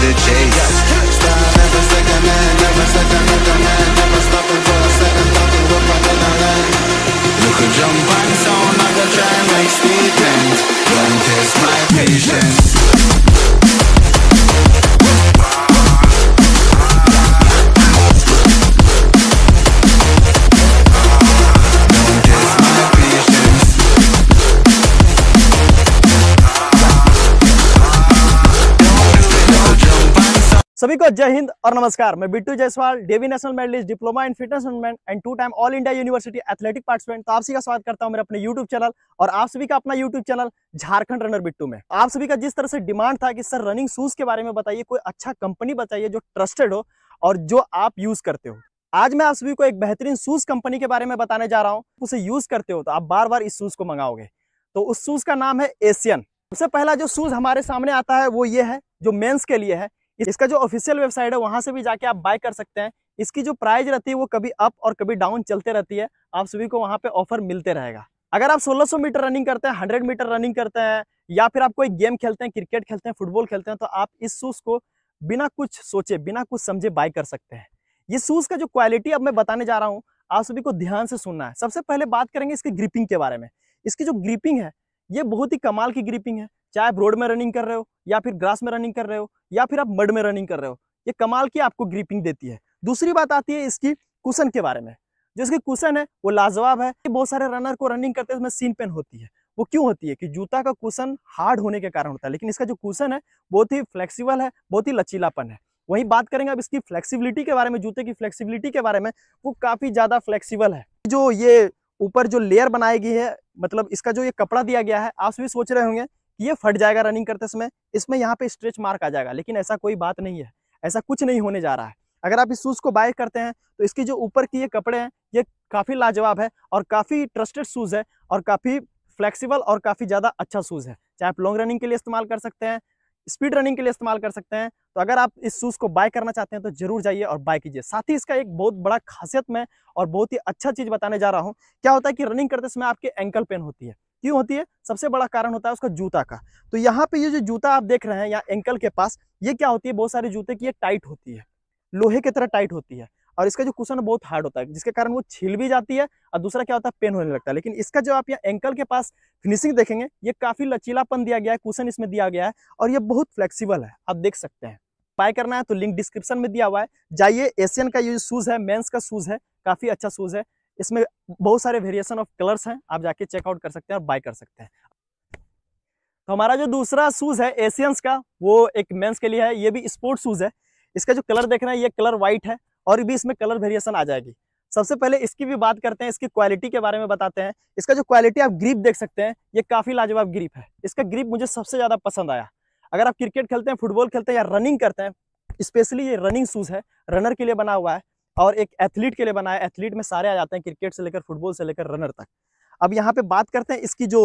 the chase. सभी को जय हिंद और नमस्कार मैं बिट्टू जयसवाल डेवी national medallist diploma in fitness management and two time all India university athletic participant तो आप सभी का स्वागत करता हूं मेरे अपने यूट्यूब चैनल और आप सभी का अपना YouTube channel Jharkhand runner Bittu में आप सभी का जिस तरह से डिमांड था कि सर रनिंग शूज के बारे में बताइए कोई अच्छा कंपनी बताइए जो ट्रस्टेड हो और जो आप यूज करते हो आज मैं आप सभी को एक बेहतरीन शूज कंपनी के बारे में बताने जा रहा हूँ उसे यूज करते हो तो आप बार बार इस शूज को मंगाओगे तो उस शूज का नाम है एशियन सबसे पहला जो शूज हमारे सामने आता है वो ये है जो मेन्स के लिए है इसका जो ऑफिशियल वेबसाइट है वहां से भी जाके आप बाय कर सकते हैं इसकी जो प्राइस रहती है वो कभी अप और कभी डाउन चलते रहती है आप सभी को वहाँ पे ऑफर मिलते रहेगा अगर आप 1600 मीटर रनिंग करते हैं 100 मीटर रनिंग करते हैं या फिर आप कोई गेम खेलते हैं क्रिकेट खेलते हैं फुटबॉल खेलते हैं तो आप इस शूज़ को बिना कुछ सोचे बिना कुछ समझे बाय कर सकते हैं ये शूज़ का जो क्वालिटी अब मैं बताने जा रहा हूँ आप सभी को ध्यान से सुनना है सबसे पहले बात करेंगे इसके ग्रिपिंग के बारे में इसकी जो ग्रिपिंग है ये बहुत ही कमाल की ग्रिपिंग है चाहे आप रोड में रनिंग कर रहे हो या फिर ग्रास में रनिंग कर रहे हो या फिर आप मड में रनिंग कर रहे हो ये कमाल की आपको ग्रीपिंग देती है दूसरी बात आती है इसकी कुशन के बारे में जो इसकी कुशन है वो लाजवाब है बहुत सारे रनर को रनिंग करते समय सीन पेन होती है वो क्यों होती है कि जूता का कुशन हार्ड होने के कारण होता है लेकिन इसका जो कुशन है बहुत ही फ्लेक्सिबल है बहुत ही लचीलापन है वहीं बात करेंगे अब इसकी फ्लेक्सिबिलिटी के बारे में जूते की फ्लेक्सिबिलिटी के बारे में वो काफ़ी ज़्यादा फ्लेक्सिबल है जो ये ऊपर जो लेयर बनाई गई है मतलब इसका जो ये कपड़ा दिया गया है आप भी सोच रहे होंगे ये फट जाएगा रनिंग करते समय इसमें यहाँ पे स्ट्रेच मार्क आ जाएगा लेकिन ऐसा कोई बात नहीं है ऐसा कुछ नहीं होने जा रहा है अगर आप इस शूज़ को बाय करते हैं तो इसके जो ऊपर की ये कपड़े हैं ये काफ़ी लाजवाब है और काफ़ी ट्रस्टेड शूज़ है और काफ़ी फ्लेक्सिबल और काफ़ी ज़्यादा अच्छा शूज़ है चाहे आप लॉन्ग रनिंग के लिए इस्तेमाल कर सकते हैं स्पीड रनिंग के लिए इस्तेमाल कर सकते हैं तो अगर आप इस शूज़ को बाय करना चाहते हैं तो जरूर जाइए और बाय कीजिए साथ ही इसका एक बहुत बड़ा खासियत में और बहुत ही अच्छा चीज़ बताने जा रहा हूँ क्या होता है कि रनिंग करते समय आपके एंकल पेन होती है क्यों होती है सबसे बड़ा कारण होता है उसका जूता का तो यहाँ पे ये जो जूता आप देख रहे हैं यहाँ एंकल के पास ये क्या होती है बहुत सारे जूते की ये टाइट होती है लोहे की तरह टाइट होती है और इसका जो कुशन बहुत हार्ड होता है जिसके कारण वो छिल भी जाती है और दूसरा क्या होता है पेन होने लगता है लेकिन इसका जो आप यहाँ एंकल के पास फिनिशिंग देखेंगे ये काफ़ी लचीलापन दिया गया है कुशन इसमें दिया गया है और ये बहुत फ्लेक्सीबल है आप देख सकते हैं बाय करना है तो लिंक डिस्क्रिप्शन में दिया हुआ है जाइए एशियन का ये शूज़ है मेन्स का शूज़ है काफ़ी अच्छा शूज़ है इसमें बहुत सारे वेरिएशन ऑफ कलर्स हैं आप जाके चेकआउट कर सकते हैं और बाय कर सकते हैं तो हमारा जो दूसरा शूज़ है एशियंस का वो एक मेंस के लिए है ये भी स्पोर्ट्स शूज़ है इसका जो कलर देख रहे हैं ये कलर व्हाइट है और भी इसमें कलर वेरिएशन आ जाएगी सबसे पहले इसकी भी बात करते हैं इसकी क्वालिटी के बारे में बताते हैं इसका जो क्वालिटी आप ग्रिप देख सकते हैं ये काफ़ी लाजवाब ग्रिप है इसका ग्रिप मुझे सबसे ज़्यादा पसंद आया अगर आप क्रिकेट खेलते हैं फुटबॉल खेलते हैं या रनिंग करते हैं स्पेशली ये रनिंग शूज़ है रनर के लिए बना हुआ है और एक एथलीट के लिए बना है एथलीट में सारे आ जाते हैं क्रिकेट से लेकर फुटबॉल से लेकर रनर तक अब यहाँ पे बात करते हैं इसकी जो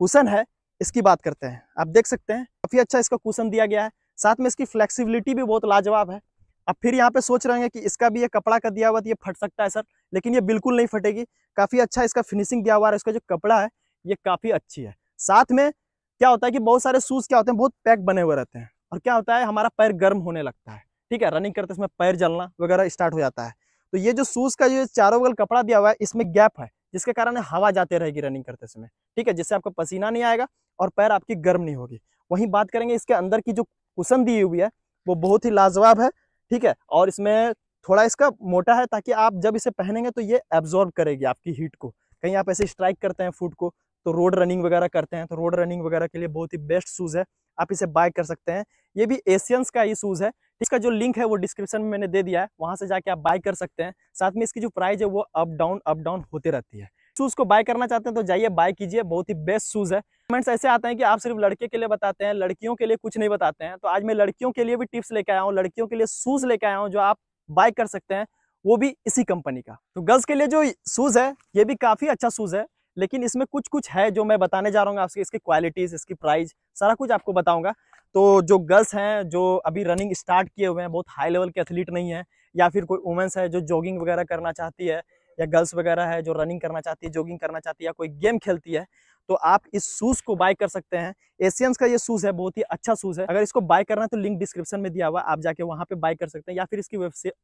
कुशन है इसकी बात करते हैं आप देख सकते हैं काफ़ी अच्छा इसका कुशन दिया गया है साथ में इसकी फ्लेक्सिबिलिटी भी बहुत लाजवाब है अब फिर यहाँ पे सोच रहे हैं कि इसका भी ये कपड़ा का दिया हुआ तो ये फट सकता है सर लेकिन ये बिल्कुल नहीं फटेगी काफ़ी अच्छा इसका फिनिशिंग दिया हुआ है इसका जो कपड़ा है ये काफ़ी अच्छी है साथ में क्या होता है कि बहुत सारे शूज़ क्या होते हैं बहुत पैक बने हुए रहते हैं और क्या होता है हमारा पैर गर्म होने लगता है ठीक है रनिंग करते समय पैर जलना वगैरह स्टार्ट हो जाता है तो ये जो शूज़ का जो चारों बगल कपड़ा दिया हुआ है इसमें गैप है जिसके कारण हवा जाते रहेगी रनिंग करते समय ठीक है जिससे आपको पसीना नहीं आएगा और पैर आपकी गर्म नहीं होगी वहीं बात करेंगे इसके अंदर की जो कुशन दी हुई है वो बहुत ही लाजवाब है ठीक है और इसमें थोड़ा इसका मोटा है ताकि आप जब इसे पहनेंगे तो ये एब्जॉर्ब करेगी आपकी हीट को कहीं आप ऐसे स्ट्राइक करते हैं फूट को तो रोड रनिंग वगैरह करते हैं तो रोड रनिंग वगैरह के लिए बहुत ही बेस्ट शूज़ है आप इसे बाय कर सकते हैं ये भी एशियंस का ही शूज़ है इसका जो लिंक है वो डिस्क्रिप्शन में मैंने दे दिया है वहाँ से जाके आप बाय कर सकते हैं साथ में इसकी जो प्राइस है वो अप डाउन अप डाउन होते रहती है शूज़ को बाय करना चाहते हैं तो जाइए बाय कीजिए बहुत ही बेस्ट शूज़ है कमेंट्स ऐसे आते हैं कि आप सिर्फ लड़के के लिए बताते हैं लड़कियों के लिए कुछ नहीं बताते हैं तो आज मैं लड़कियों के लिए भी टिप्स लेके आया हूँ लड़कियों के लिए शूज़ लेके आया हूँ जो आप बाय कर सकते हैं वो भी इसी कंपनी का तो गर्ल्स के लिए जो शूज़ है ये भी काफ़ी अच्छा शूज़ है लेकिन इसमें कुछ कुछ है जो मैं बताने जा रहा हूँ आपसे इसकी क्वालिटीज़ इसकी प्राइस सारा कुछ आपको बताऊँगा तो जो गर्ल्स हैं जो अभी रनिंग स्टार्ट किए हुए हैं बहुत हाई लेवल के एथलीट नहीं है या फिर कोई वुमेंस है जो जॉगिंग वगैरह करना चाहती है या गर्ल्स वगैरह है जो रनिंग करना चाहती है जॉगिंग करना चाहती है या कोई गेम खेलती है तो आप इस शूज़ को बाय कर सकते हैं एशियंस का ये शूज़ है बहुत ही अच्छा शूज़ है अगर इसको बाय करना है तो लिंक डिस्क्रिप्शन में दिया हुआ आप जाके वहाँ पे बाय कर सकते हैं या फिर इसकी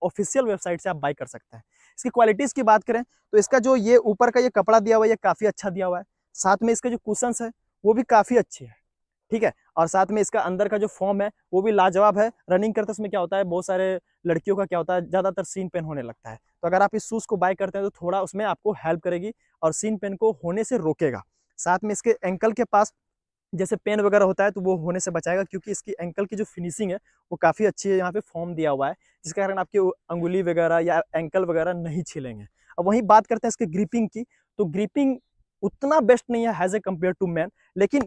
ऑफिशियल वेबसाइट से आप बाय कर सकते हैं इसकी क्वालिटीज़ की बात करें तो इसका जो ये ऊपर का ये कपड़ा दिया हुआ है ये काफ़ी अच्छा दिया हुआ है साथ में इसका जो कुशंस है वो भी काफ़ी अच्छी है ठीक है और साथ में इसका अंदर का जो फॉर्म है वो भी लाजवाब है रनिंग करते समय क्या होता है बहुत सारे लड़कियों का क्या होता है ज़्यादातर सीन पेन होने लगता है तो अगर आप इस शूज़ को बाय करते हैं तो थोड़ा उसमें आपको हेल्प करेगी और सीन पेन को होने से रोकेगा साथ में इसके एंकल के पास जैसे पेन वगैरह होता है तो वो होने से बचाएगा क्योंकि इसकी एंकल की जो फिनिशिंग है वो काफ़ी अच्छी है यहाँ पे फॉर्म दिया हुआ है जिसके कारण आपकी अंगुली वगैरह या एंकल वगैरह नहीं छिलेंगे अब वहीं बात करते हैं इसके ग्रिपिंग की तो ग्रिपिंग उतना बेस्ट नहीं है as a compare to man लेकिन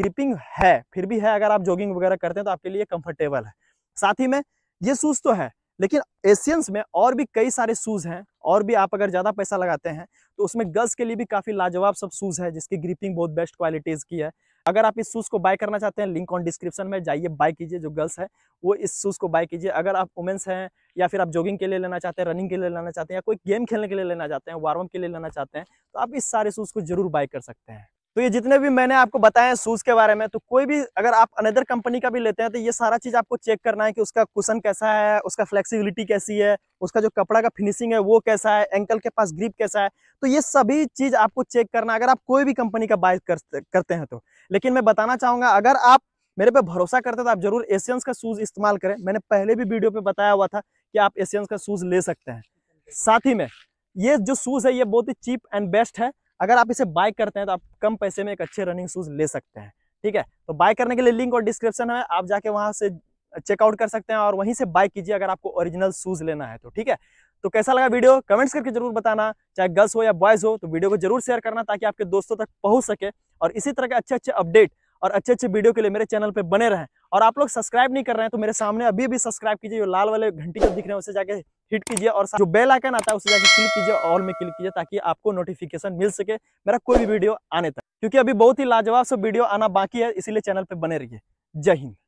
ग्रिपिंग है फिर भी है अगर आप जॉगिंग वगैरह करते हैं तो आपके लिए कम्फर्टेबल है साथ ही में ये शूज़ तो है लेकिन एशियंस में और भी कई सारे शूज़ हैं और भी आप अगर ज़्यादा पैसा लगाते हैं तो उसमें गर्ल्स के लिए भी काफ़ी लाजवाब सब शूज़ है जिसकी ग्रिपिंग बहुत बेस्ट क्वालिटीज़ की है अगर आप इस शूज़ को बाय करना चाहते हैं लिंक ऑन डिस्क्रिप्शन में जाइए बाय कीजिए जो गर्ल्स है वो इस शूज़ को बाय कीजिए अगर आप वुमेंस हैं या फिर आप जॉगिंग के लिए लेना चाहते हैं रनिंग के लिए लेना चाहते हैं या कोई गेम खेलने के लिए लेना चाहते हैं वार्म के लिए लेना चाहते हैं तो आप इस सारे शूज़ को जरूर बाय कर सकते हैं तो ये जितने भी मैंने आपको बताया शूज़ के बारे में तो कोई भी अगर आप अनदर कंपनी का भी लेते हैं तो ये सारा चीज़ आपको चेक करना है कि उसका कुशन कैसा है उसका फ्लेक्सिबिलिटी कैसी है उसका जो कपड़ा का फिनिशिंग है वो कैसा है एंकल के पास ग्रिप कैसा है तो ये सभी चीज़ आपको चेक करना अगर आप कोई भी कंपनी का बाय करते हैं तो लेकिन मैं बताना चाहूंगा अगर आप मेरे पे भरोसा करते तो आप जरूर एशियंस का शूज़ इस्तेमाल करें मैंने पहले भी वीडियो पे बताया हुआ था कि आप एशियंस का शूज़ ले सकते हैं साथ ही में ये जो शूज़ है ये बहुत ही चीप एंड बेस्ट है अगर आप इसे बाय करते हैं तो आप कम पैसे में एक अच्छे रनिंग शूज ले सकते हैं ठीक है तो बाय करने के लिए लिंक और डिस्क्रिप्शन है आप जाके वहाँ से चेकआउट कर सकते हैं और वहीं से बाय कीजिए अगर आपको ओरिजिनल शूज लेना है तो ठीक है तो कैसा लगा वीडियो कमेंट्स करके जरूर बताना चाहे गर्ल्स हो या बॉयज हो तो वीडियो को जरूर शेयर करना ताकि आपके दोस्तों तक पहुंच सके और इसी तरह के अच्छे अच्छे अपडेट और अच्छे अच्छे वीडियो के लिए मेरे चैनल पे बने रहें और आप लोग सब्सक्राइब नहीं कर रहे हैं तो मेरे सामने अभी भी सब्सक्राइब कीजिए जो लाल वाले घंटी जो दिख रहे हैं उसे जाके हिट कीजिए और जो बेल आइकन आता है उसे जाकर क्लिक कीजिए ऑल में क्लिक कीजिए ताकि आपको नोटिफिकेशन मिल सके मेरा कोई भी वीडियो आने तक क्योंकि अभी बहुत ही लाजवाब से वीडियो आना बाकी है इसीलिए चैनल पर बने रहिए जय हिंद